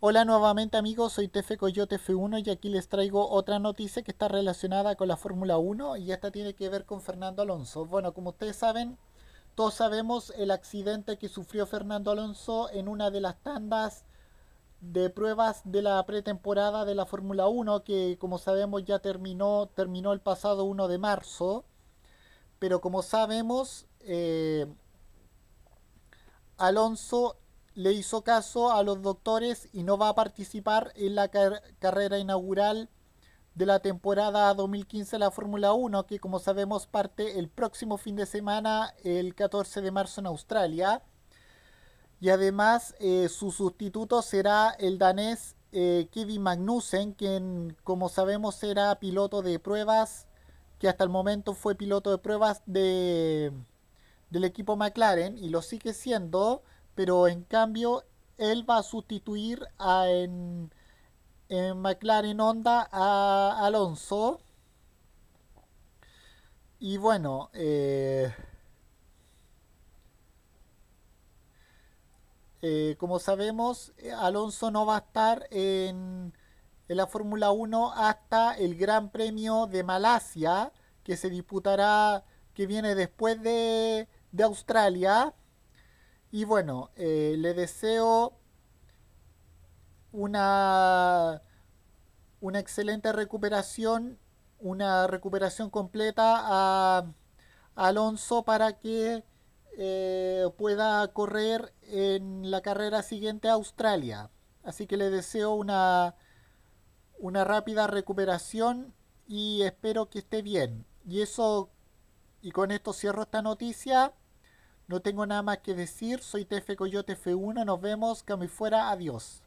Hola nuevamente amigos, soy Tefe Coyote F1 y aquí les traigo otra noticia que está relacionada con la Fórmula 1 y esta tiene que ver con Fernando Alonso. Bueno, como ustedes saben, todos sabemos el accidente que sufrió Fernando Alonso en una de las tandas de pruebas de la pretemporada de la Fórmula 1 que como sabemos ya terminó, terminó el pasado 1 de marzo. Pero como sabemos, eh, Alonso le hizo caso a los doctores y no va a participar en la carrera inaugural de la temporada 2015 de la Fórmula 1, que como sabemos parte el próximo fin de semana, el 14 de marzo en Australia. Y además eh, su sustituto será el danés eh, Kevin Magnussen, quien como sabemos era piloto de pruebas, que hasta el momento fue piloto de pruebas del equipo McLaren y lo sigue siendo pero en cambio él va a sustituir a, en, en McLaren Honda a Alonso. Y bueno, eh, eh, como sabemos, Alonso no va a estar en, la Fórmula 1 hasta el Gran Premio de Malasia, que se disputará, que viene después de, de Australia. Y bueno, eh, le deseo una, una excelente recuperación, una recuperación completa a, Alonso para que eh, pueda correr en la carrera siguiente a Australia. Así que le deseo una, una rápida recuperación y espero que esté bien. Y eso, y con esto cierro esta noticia. No tengo nada más que decir. Soy TF Coyote F1. Nos vemos. Cami fuera. Adiós.